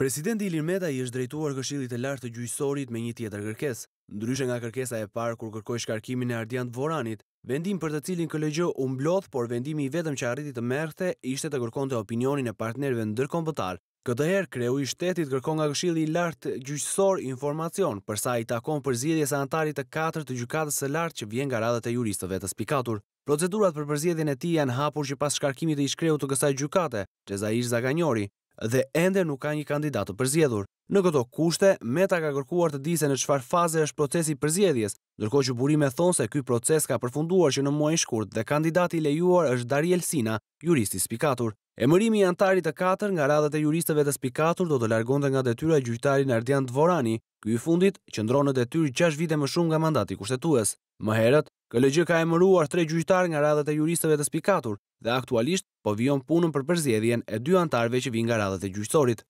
Presidenti Ilir Meta i është drejtuar këshillit e lartë të gjyqësorit me një tjetër kërkesë, ndryshe nga kërkesa e parë kur kërkoi shkarkimin e Ardian Voranit, vendim për të cilin KLG umblodh, por vendimi i vetëm që arriti të merrte ishte të kërkonte opinionin e partnerëve ndërkombëtar. Këtë herë kreu i shtetit kërkon nga këshilli i lartë gjyqësor informacion për sa i takon përzgjedhjes së antarit të katërt të gjykatës së lartë që vjen nga radhët e juristëve të spikatur. Procedurat për përzgjedhjen e tij janë hapur që pas shkarkimit të ishkreut të kësaj gjykate, Xezair Zaganjori, dhe ende nuk ka një kandidat të përzjedhur. Në këto kushte, Meta ka kërkuar të se në qfar faze është procesi përzjedhjes, nërko që burime thonë se këj proces ka përfunduar që në muajnë shkurt dhe kandidati lejuar është Dariel Sina, juristi spikatur. Emërimi i antarit të katër nga radhët e juristëve të spikatur do të largonte nga detyra në Ardian Dvorani, këj i fundit që ndronë në detyri 6 vite më shumë nga mandati kushtetues. Më herët, këllëgjë ka emëruar 3 gjyqtar nga radhët e juristëve të spikatur dhe aktualisht po vion punën për përzjedhjen e dy antarve që vinë nga radhët e gjyqësorit.